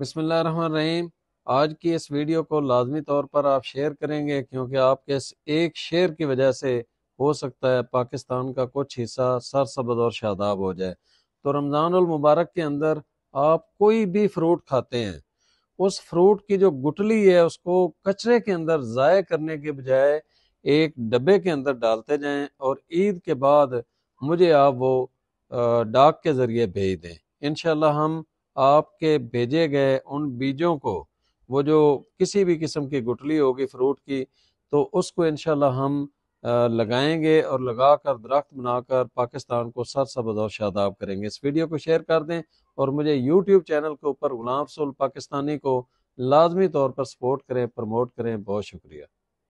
रहीम आज की इस वीडियो को लाजमी तौर पर आप शेयर करेंगे क्योंकि आपके इस एक शेयर की वजह से हो सकता है पाकिस्तान का कुछ हिस्सा सरसब्ज और शादाब हो जाए तो रमज़ान मुबारक के अंदर आप कोई भी फ्रूट खाते हैं उस फ्रूट की जो गुटली है उसको कचरे के अंदर ज़ाय करने के बजाय एक डब्बे के अंदर डालते जाएं और ईद के बाद मुझे आप वो डाक के ज़रिए भेज दें इन हम आपके भेजे गए उन बीजों को वो जो किसी भी किस्म की गुटली होगी फ्रूट की तो उसको इन हम लगाएंगे और लगा कर दरख्त बनाकर पाकिस्तान को सबद और शादाब करेंगे इस वीडियो को शेयर कर दें और मुझे यूट्यूब चैनल के ऊपर गुलाम सुल पाकिस्तानी को लाजमी तौर पर सपोर्ट करें प्रमोट करें बहुत शुक्रिया